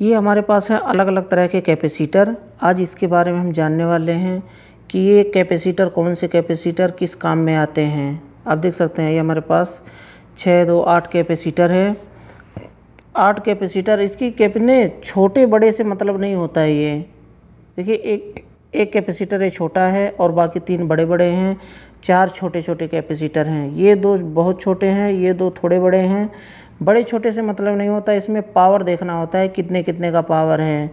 ये हमारे पास हैं अलग अलग तरह के कैपेसिटर आज इसके बारे में हम जानने वाले हैं कि ये कैपेसिटर कौन से कैपेसिटर किस काम में आते हैं आप देख सकते हैं ये हमारे पास छः दो आठ कैपेसिटर है आठ कैपेसिटर इसकी कैपने छोटे बड़े से मतलब नहीं होता है ये देखिए एक एक कैपेसिटर ये छोटा है और बाकी तीन बड़े बड़े हैं चार छोटे छोटे कैपेसिटर हैं ये दो बहुत छोटे हैं ये दो थोड़े बड़े हैं बड़े छोटे से मतलब नहीं होता इसमें पावर देखना होता है कितने कितने का पावर है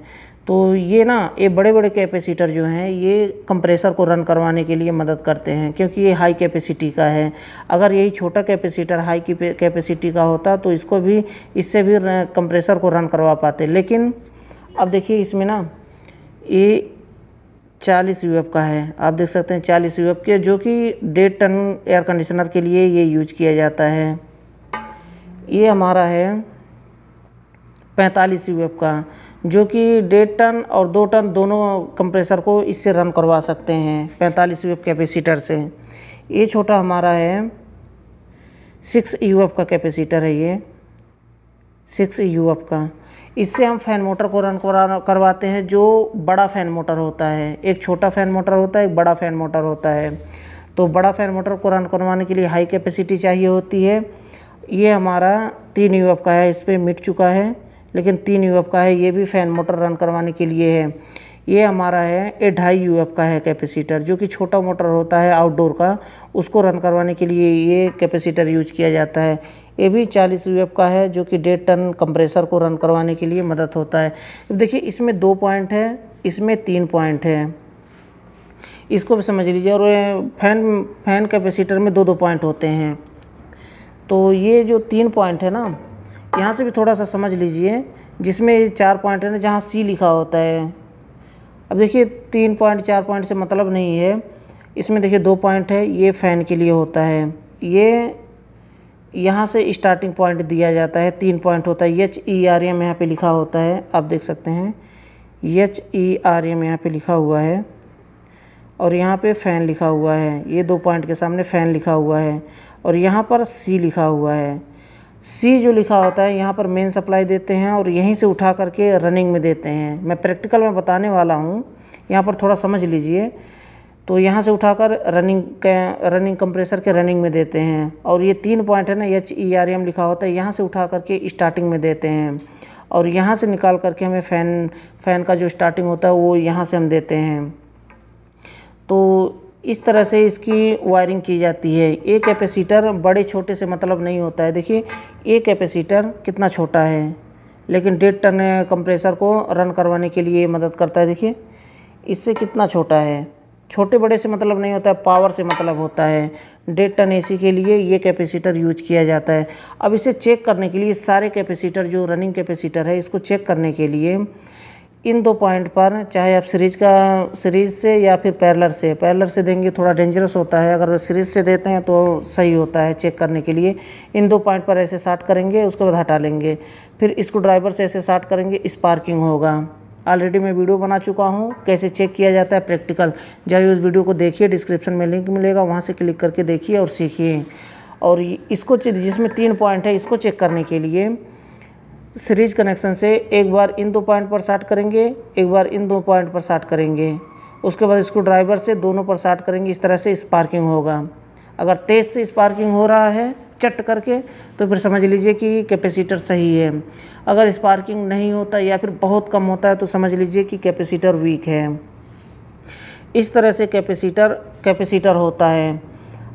तो ये ना ये बड़े बड़े कैपेसिटर जो हैं ये कंप्रेसर को रन करवाने के लिए मदद करते हैं क्योंकि ये हाई कैपेसिटी का है अगर यही छोटा कैपेसिटर हाई कैपेसिटी का होता तो इसको भी इससे भी कंप्रेसर को रन करवा पाते लेकिन अब देखिए इसमें ना ये चालीस यू का है आप देख सकते हैं चालीस यू के जो कि डेढ़ टन एयर कंडीशनर के लिए ये यूज किया जाता है ये हमारा है पैंतालीस यू का जो कि डेढ़ टन और दो टन दोनों कंप्रेसर को इससे रन करवा सकते हैं पैंतालीस यू कैपेसिटर से ये छोटा हमारा है सिक्स यू का कैपेसिटर है ये सिक्स यू का इससे हम फैन मोटर को रन करवाते हैं जो बड़ा फैन मोटर होता है एक छोटा फैन मोटर होता है एक बड़ा फैन मोटर होता है तो बड़ा फैन मोटर को रन करवाने के लिए हाई कैपेसिटी चाहिए होती है ये हमारा तीन यूएफ का है इस पर मिट चुका है लेकिन तीन यूएफ का है ये भी फ़ैन मोटर रन करवाने के लिए है ये हमारा है ए ढाई यू का है कैपेसिटर जो कि छोटा मोटर होता है आउटडोर का उसको रन करवाने के लिए ये कैपेसिटर यूज किया जाता है ये भी 40 यू का है जो कि डेढ़ टन कंप्रेसर को रन करवाने के लिए मदद होता है देखिए इसमें दो पॉइंट है इसमें तीन पॉइंट है इसको भी समझ लीजिए और फैन फैन कैपेसिटर में दो दो पॉइंट होते हैं तो ये जो तीन पॉइंट है ना यहाँ से भी थोड़ा सा समझ लीजिए जिसमें चार पॉइंट है ना जहाँ सी लिखा होता है अब देखिए तीन पॉइंट चार पॉइंट से मतलब नहीं है इसमें देखिए दो पॉइंट है ये फ़ैन के लिए होता है ये यहाँ से स्टार्टिंग पॉइंट दिया जाता है तीन पॉइंट होता है एच ई आर एम यहाँ पे लिखा होता है आप देख सकते हैं एच ई आर एम यहाँ पे लिखा हुआ है और यहाँ पे फैन लिखा हुआ है ये दो पॉइंट के सामने फैन लिखा हुआ है और यहाँ पर सी लिखा हुआ है सी जो लिखा होता है यहाँ पर मेन सप्लाई देते हैं और यहीं से उठा करके रनिंग में देते हैं मैं प्रैक्टिकल में बताने वाला हूँ यहाँ पर थोड़ा समझ लीजिए तो यहाँ से उठाकर रनिंग के रनिंग कंप्रेसर के रनिंग में देते हैं और ये तीन पॉइंट है ना एच ई आर एम लिखा होता है यहाँ से उठा करके स्टार्टिंग में देते हैं और यहाँ से निकाल करके हमें फ़ैन फ़ैन का जो स्टार्टिंग होता है वो यहाँ से हम देते हैं तो इस तरह से इसकी वायरिंग की जाती है ये कैपेसिटर बड़े छोटे से मतलब नहीं होता है देखिए ये कैपेसिटर कितना छोटा है लेकिन डेढ़ टन कंप्रेसर को रन करवाने के लिए मदद करता है देखिए इससे कितना छोटा है छोटे बड़े से मतलब नहीं होता है पावर से मतलब होता है डेढ़ टन एसी के लिए ये कैपेसिटर यूज किया जाता है अब इसे चेक करने के लिए सारे कैपेसिटर जो रनिंग कैपेसिटर है इसको चेक करने के लिए इन दो पॉइंट पर चाहे आप सीरीज का सीरीज से या फिर पैरलर से पैरलर से देंगे थोड़ा डेंजरस होता है अगर सीरीज से देते हैं तो सही होता है चेक करने के लिए इन दो पॉइंट पर ऐसे शार्ट करेंगे उसके बाद हटा लेंगे फिर इसको ड्राइवर से ऐसे शार्ट करेंगे स्पार्किंग होगा ऑलरेडी मैं वीडियो बना चुका हूँ कैसे चेक किया जाता है प्रैक्टिकल जाइए उस वीडियो को देखिए डिस्क्रिप्शन में लिंक मिलेगा वहाँ से क्लिक करके देखिए और सीखिए और इसको जिसमें तीन पॉइंट है इसको चेक करने के लिए सीरीज कनेक्शन से एक बार इन दो पॉइंट पर शार्ट करेंगे एक बार इन दो पॉइंट पर शार्ट करेंगे उसके बाद इसको ड्राइवर से दोनों पर शाट करेंगे इस तरह से स्पार्किंग होगा अगर तेज़ से स्पार्किंग हो रहा है चट करके तो फिर समझ लीजिए कि कैपेसिटर सही है अगर स्पार्किंग नहीं होता या फिर बहुत कम होता है तो समझ लीजिए कि कैपेसिटर वीक है इस तरह से कैपेसिटर कैपेसिटर होता है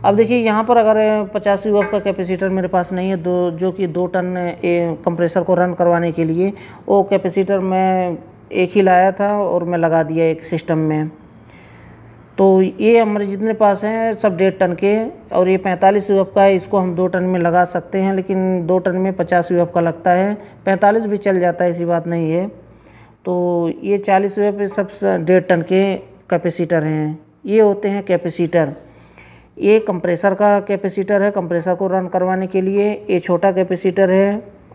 अब देखिए यहाँ पर अगर पचास यू का कैपेसिटर मेरे पास नहीं है दो जो कि दो टन कंप्रेसर को रन करवाने के लिए वो कैपेसिटर मैं एक ही लाया था और मैं लगा दिया एक सिस्टम में तो ये हमारे जितने पास हैं सब डेढ़ टन के और ये पैंतालीस यू का है इसको हम दो टन में लगा सकते हैं लेकिन दो टन में पचास यू का लगता है पैंतालीस भी चल जाता है ऐसी बात नहीं है तो ये चालीस यू सब डेढ़ टन के कैपेसिटर हैं ये होते हैं कैपेसिटर ये कंप्रेसर का कैपेसिटर है कंप्रेसर को रन करवाने के लिए ये छोटा कैपेसिटर है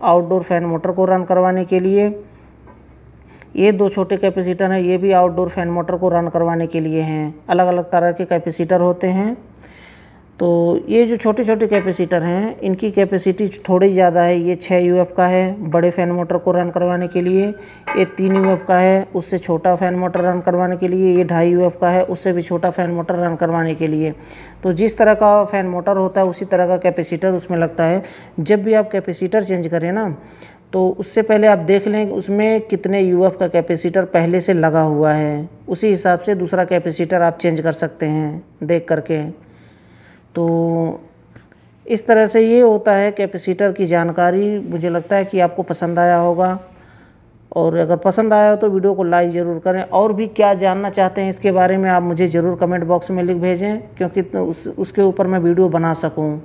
आउटडोर फैन मोटर को रन करवाने के लिए ये दो छोटे कैपेसिटर हैं ये भी आउटडोर फैन मोटर को रन करवाने के लिए हैं अलग अलग तरह के कैपेसिटर होते हैं तो ये जो छोटे छोटे कैपेसिटर हैं इनकी कैपेसिटी थोड़ी ज़्यादा है ये छः यू का है बड़े फ़ैन मोटर को रन करवाने के लिए ये तीन यू का है उससे छोटा फ़ैन मोटर रन करवाने के लिए ये ढाई यू का है उससे भी छोटा फ़ैन मोटर रन करवाने के लिए तो जिस तरह का फ़ैन मोटर होता है उसी तरह का कैपेसिटर उसमें लगता है जब भी आप कैपेसीटर चेंज करें ना तो उससे पहले आप देख लें उसमें कितने यू का कैपेसिटर पहले से लगा हुआ है उसी हिसाब से दूसरा कैपेसिटर आप चेंज कर सकते हैं देख करके तो इस तरह से ये होता है कैपेसिटर की जानकारी मुझे लगता है कि आपको पसंद आया होगा और अगर पसंद आया हो तो वीडियो को लाइक ज़रूर करें और भी क्या जानना चाहते हैं इसके बारे में आप मुझे ज़रूर कमेंट बॉक्स में लिख भेजें क्योंकि तो उस उसके ऊपर मैं वीडियो बना सकूं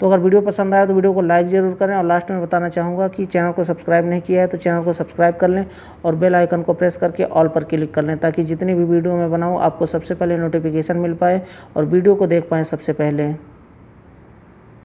तो अगर वीडियो पसंद आया तो वीडियो को लाइक ज़रूर करें और लास्ट में बताना चाहूँगा कि चैनल को सब्सक्राइब नहीं किया है तो चैनल को सब्सक्राइब कर लें और बेल आइकन को प्रेस करके ऑल पर क्लिक कर लें ताकि जितनी भी वीडियो मैं बनाऊँ आपको सबसे पहले नोटिफिकेशन मिल पाए और वीडियो को देख पाएँ सबसे पहले